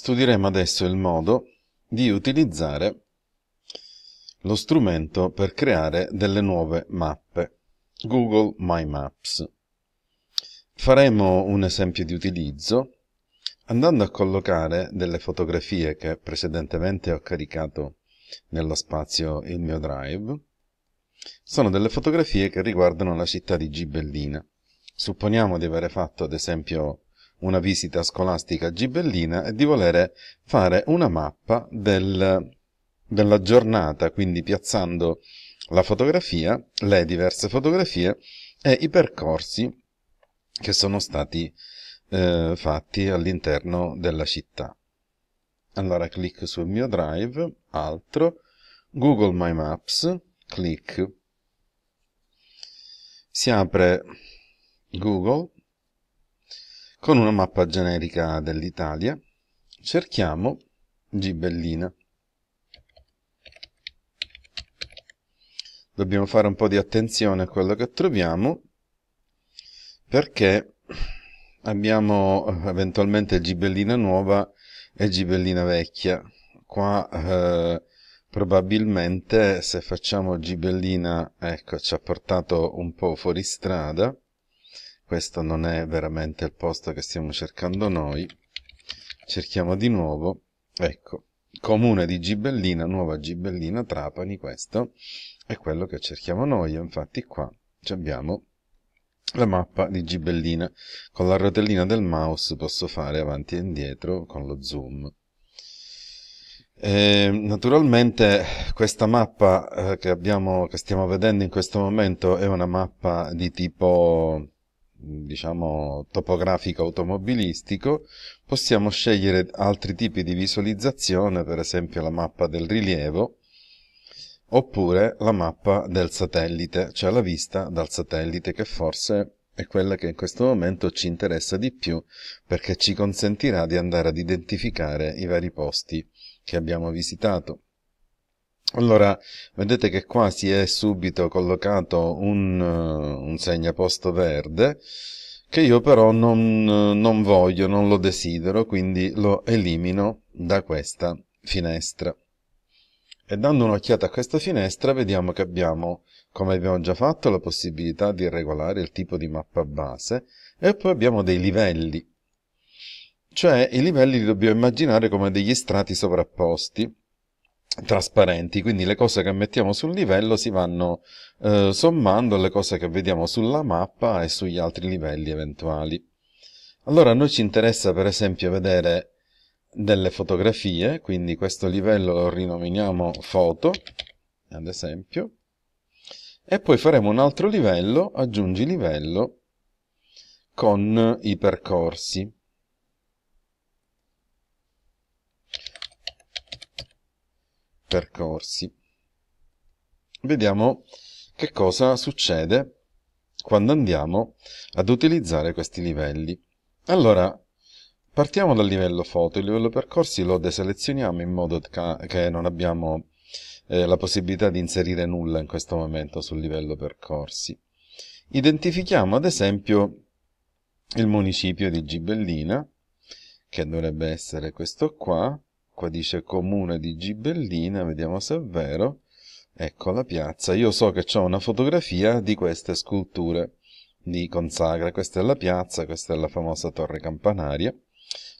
Studieremo adesso il modo di utilizzare lo strumento per creare delle nuove mappe, Google My Maps. Faremo un esempio di utilizzo andando a collocare delle fotografie che precedentemente ho caricato nello spazio il mio drive. Sono delle fotografie che riguardano la città di Gibellina. Supponiamo di avere fatto ad esempio una visita scolastica gibellina e di volere fare una mappa del, della giornata, quindi piazzando la fotografia, le diverse fotografie e i percorsi che sono stati eh, fatti all'interno della città. Allora clicco sul mio drive, altro, Google My Maps, clic. Si apre Google con una mappa generica dell'Italia cerchiamo Gibellina. Dobbiamo fare un po' di attenzione a quello che troviamo perché abbiamo eh, eventualmente Gibellina nuova e Gibellina vecchia. Qua eh, probabilmente se facciamo Gibellina, ecco, ci ha portato un po' fuori strada questo non è veramente il posto che stiamo cercando noi cerchiamo di nuovo ecco comune di Gibellina nuova Gibellina Trapani questo è quello che cerchiamo noi infatti qua abbiamo la mappa di Gibellina con la rotellina del mouse posso fare avanti e indietro con lo zoom e, ehm, naturalmente questa mappa eh, che, abbiamo, che stiamo vedendo in questo momento è una mappa di tipo diciamo, topografico automobilistico, possiamo scegliere altri tipi di visualizzazione, per esempio la mappa del rilievo, oppure la mappa del satellite, cioè la vista dal satellite, che forse è quella che in questo momento ci interessa di più, perché ci consentirà di andare ad identificare i vari posti che abbiamo visitato. Allora, vedete che qua si è subito collocato un, eh, un segnaposto verde, che io però non, eh, non voglio, non lo desidero, quindi lo elimino da questa finestra. E dando un'occhiata a questa finestra vediamo che abbiamo, come abbiamo già fatto, la possibilità di regolare il tipo di mappa base e poi abbiamo dei livelli. Cioè i livelli li dobbiamo immaginare come degli strati sovrapposti trasparenti, quindi le cose che mettiamo sul livello si vanno eh, sommando alle cose che vediamo sulla mappa e sugli altri livelli eventuali. Allora a noi ci interessa per esempio vedere delle fotografie, quindi questo livello lo rinominiamo foto, ad esempio, e poi faremo un altro livello, aggiungi livello, con i percorsi. percorsi. Vediamo che cosa succede quando andiamo ad utilizzare questi livelli. Allora, partiamo dal livello foto. Il livello percorsi lo deselezioniamo in modo che non abbiamo eh, la possibilità di inserire nulla in questo momento sul livello percorsi. Identifichiamo ad esempio il municipio di Gibellina, che dovrebbe essere questo qua, acqua, dice comune di Gibellina, vediamo se è vero. Ecco la piazza. Io so che ho una fotografia di queste sculture di Consagra. Questa è la piazza, questa è la famosa torre campanaria,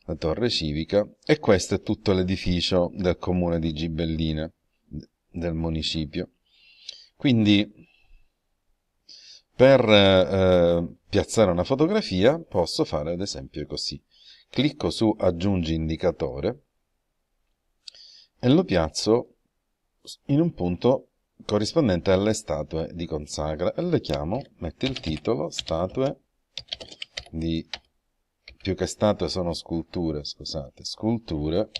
la torre civica, e questo è tutto l'edificio del comune di Gibellina, del municipio. Quindi, per eh, piazzare una fotografia, posso fare ad esempio così. Clicco su aggiungi indicatore, e lo piazzo in un punto corrispondente alle statue di Consagra e le chiamo, metto il titolo, statue di, più che statue sono sculture, scusate, sculture,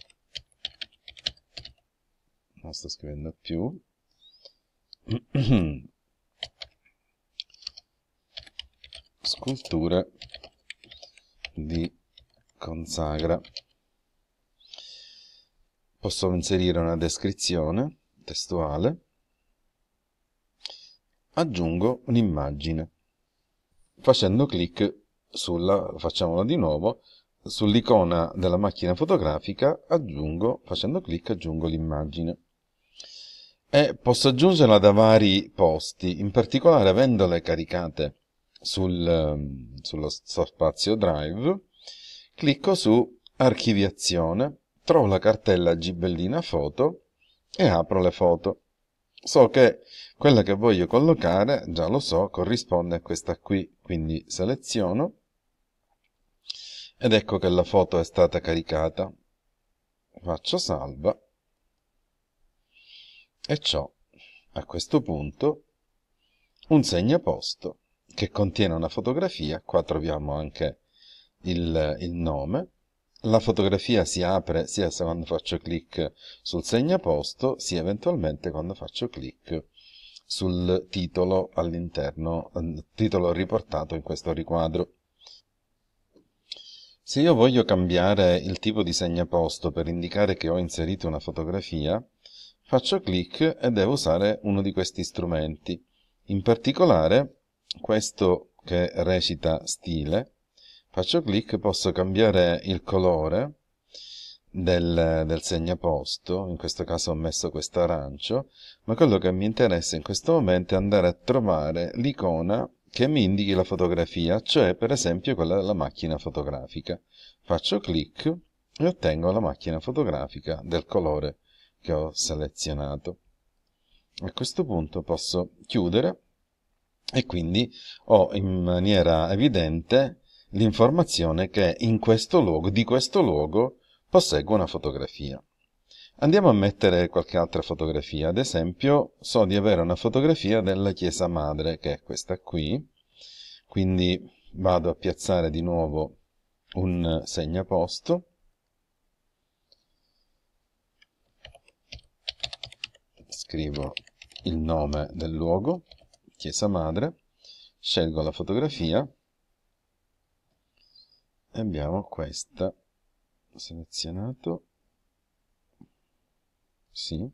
non sto scrivendo più, sculture di Consagra posso inserire una descrizione testuale, aggiungo un'immagine. Facendo clic sulla, facciamolo di nuovo, sull'icona della macchina fotografica aggiungo, facendo clic aggiungo l'immagine. E posso aggiungerla da vari posti, in particolare avendole caricate sul, ehm, sullo spazio drive, clicco su archiviazione trovo la cartella gibellina foto e apro le foto. So che quella che voglio collocare, già lo so, corrisponde a questa qui, quindi seleziono ed ecco che la foto è stata caricata. Faccio salva e ciò a questo punto un segnaposto che contiene una fotografia, qua troviamo anche il, il nome, la fotografia si apre sia quando faccio clic sul segnaposto, sia eventualmente quando faccio clic sul titolo all'interno, ehm, titolo riportato in questo riquadro. Se io voglio cambiare il tipo di segnaposto per indicare che ho inserito una fotografia, faccio clic e devo usare uno di questi strumenti. In particolare, questo che recita stile, faccio clic posso cambiare il colore del, del segnaposto, in questo caso ho messo questo arancio, ma quello che mi interessa in questo momento è andare a trovare l'icona che mi indichi la fotografia, cioè per esempio quella della macchina fotografica. Faccio clic e ottengo la macchina fotografica del colore che ho selezionato. A questo punto posso chiudere e quindi ho in maniera evidente l'informazione che questo logo, di questo luogo, posseggo una fotografia. Andiamo a mettere qualche altra fotografia, ad esempio so di avere una fotografia della chiesa madre, che è questa qui, quindi vado a piazzare di nuovo un segnaposto, scrivo il nome del luogo, chiesa madre, scelgo la fotografia, e abbiamo questa selezionato sì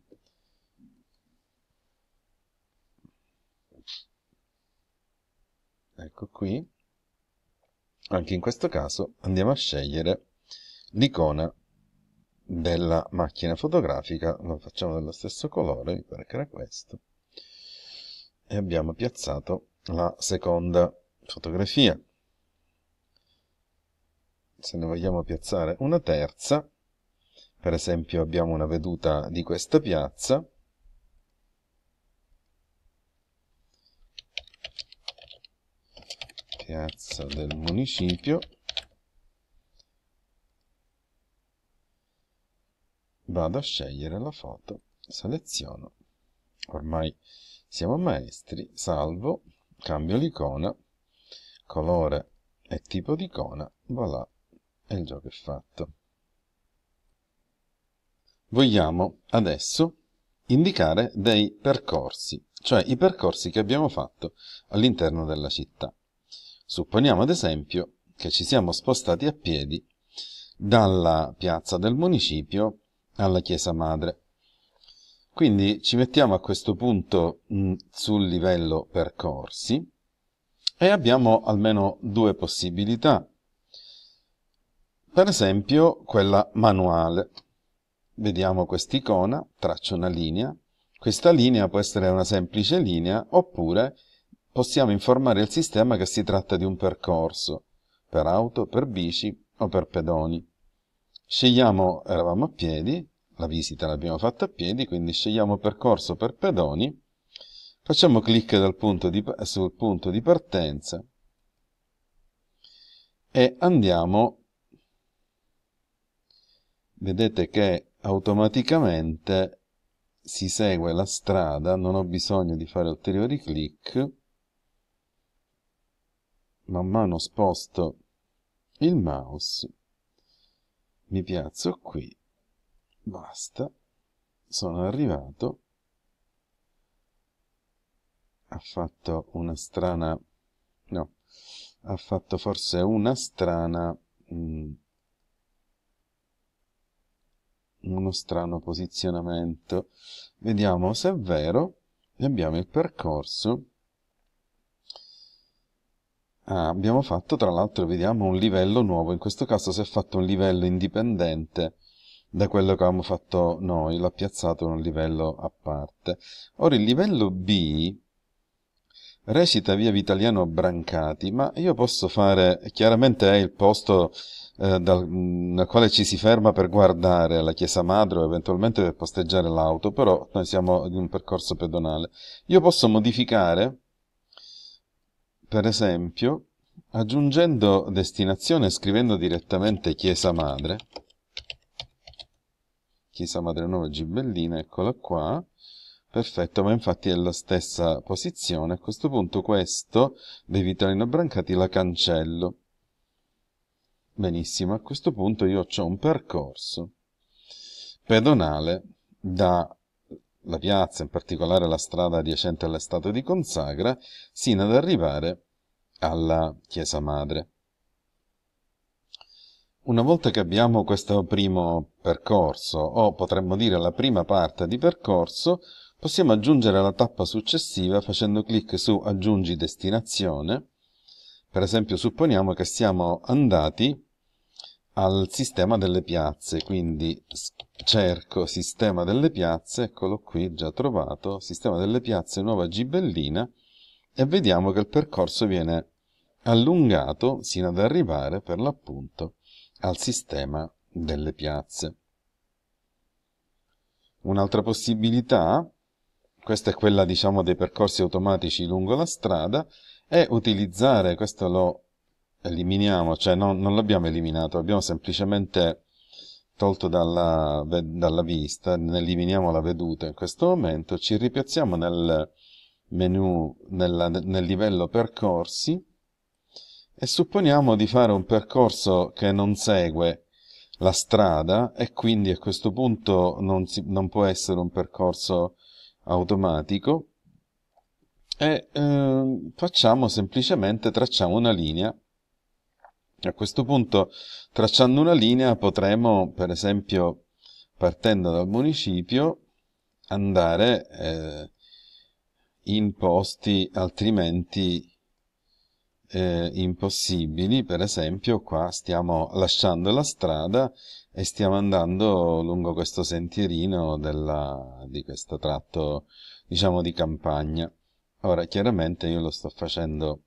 ecco qui anche in questo caso andiamo a scegliere l'icona della macchina fotografica lo facciamo dello stesso colore mi pare che era questo e abbiamo piazzato la seconda fotografia se ne vogliamo piazzare una terza, per esempio abbiamo una veduta di questa piazza, piazza del municipio, vado a scegliere la foto, seleziono, ormai siamo maestri, salvo, cambio l'icona, colore e tipo di icona, voilà, e il gioco è fatto. Vogliamo adesso indicare dei percorsi, cioè i percorsi che abbiamo fatto all'interno della città. Supponiamo ad esempio che ci siamo spostati a piedi dalla piazza del municipio alla chiesa madre. Quindi ci mettiamo a questo punto mh, mm, sul livello percorsi e abbiamo almeno due possibilità per esempio quella manuale. Vediamo quest'icona, traccio una linea, questa linea può essere una semplice linea oppure possiamo informare il sistema che si tratta di un percorso per auto, per bici o per pedoni. Scegliamo, eravamo a piedi, la visita l'abbiamo fatta a piedi, quindi scegliamo percorso per pedoni, facciamo clic punto di, sul punto di partenza e andiamo vedete che automaticamente si segue la strada, non ho bisogno di fare ulteriori clic, man mano sposto il mouse, mi piazzo qui, basta, sono arrivato, ha fatto una strana, no, ha fatto forse una strana mh, mm, uno strano posizionamento. Vediamo se è vero. Abbiamo il percorso. Ah, abbiamo fatto, tra l'altro, vediamo un livello nuovo. In questo caso si è fatto un livello indipendente da quello che avevamo fatto noi. L'ha piazzato in un livello a parte. Ora, il livello B recita via Vitaliano Brancati, ma io posso fare... Chiaramente è il posto eh, dal mm, quale ci si ferma per guardare la chiesa madre o eventualmente per posteggiare l'auto, però noi siamo in un percorso pedonale. Io posso modificare, per esempio, aggiungendo destinazione scrivendo direttamente chiesa madre, chiesa madre nuova Gibellina, eccola qua, Perfetto, ma infatti è la stessa posizione. A questo punto questo dei Vitalino Brancati la cancello. Benissimo, a questo punto io ho un percorso pedonale dalla piazza, in particolare la strada adiacente alla di Consagra, sino ad arrivare alla Chiesa Madre. Una volta che abbiamo questo primo percorso, o potremmo dire la prima parte di percorso, possiamo aggiungere la tappa successiva facendo clic su Aggiungi destinazione. Per esempio supponiamo che siamo andati al sistema delle piazze, quindi cerco sistema delle piazze, eccolo qui già trovato, sistema delle piazze nuova gibellina e vediamo che il percorso viene allungato sino ad arrivare per l'appunto al sistema delle piazze. Un'altra possibilità, questa è quella diciamo dei percorsi automatici lungo la strada, è utilizzare, questo lo eliminiamo, cioè non, non l'abbiamo eliminato, l'abbiamo semplicemente tolto dalla, dalla, vista, ne eliminiamo la veduta in questo momento, ci ripiazziamo nel menu, nella, nel livello percorsi e supponiamo di fare un percorso che non segue la strada e quindi a questo punto non, si, non può essere un percorso automatico e eh, facciamo semplicemente, tracciamo una linea a questo punto, tracciando una linea, potremo, per esempio, partendo dal municipio, andare eh, in posti altrimenti eh, impossibili. Per esempio, qua stiamo lasciando la strada e stiamo andando lungo questo sentierino della, di questo tratto, diciamo, di campagna. Ora, chiaramente io lo sto facendo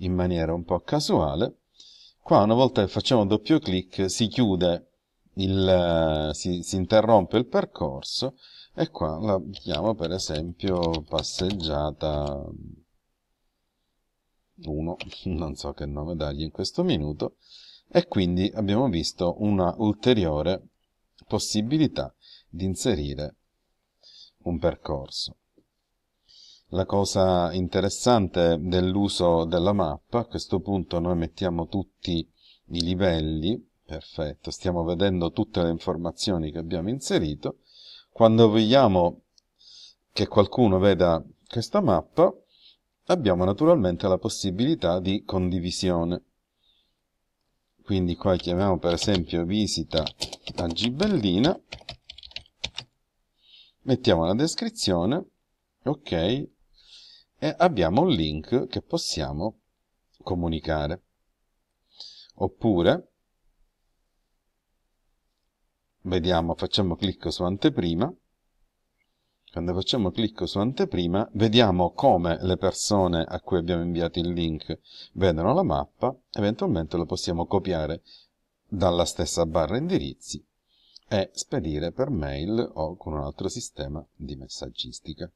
in maniera un po' casuale, Qua una volta che facciamo doppio clic si chiude, il, eh, si, si interrompe il percorso e qua la chiamo per esempio passeggiata 1, non so che nome dargli in questo minuto, e quindi abbiamo visto una ulteriore possibilità di inserire un percorso. La cosa interessante dell'uso della mappa, a questo punto noi mettiamo tutti i livelli, perfetto, stiamo vedendo tutte le informazioni che abbiamo inserito, quando vogliamo che qualcuno veda questa mappa, abbiamo naturalmente la possibilità di condivisione. Quindi qua chiamiamo per esempio visita a Gibellina, mettiamo la descrizione, ok, e abbiamo un link che possiamo comunicare. Oppure, vediamo, facciamo clicco su anteprima, quando facciamo clicco su anteprima vediamo come le persone a cui abbiamo inviato il link vedono la mappa, eventualmente lo possiamo copiare dalla stessa barra indirizzi e spedire per mail o con un altro sistema di messaggistica.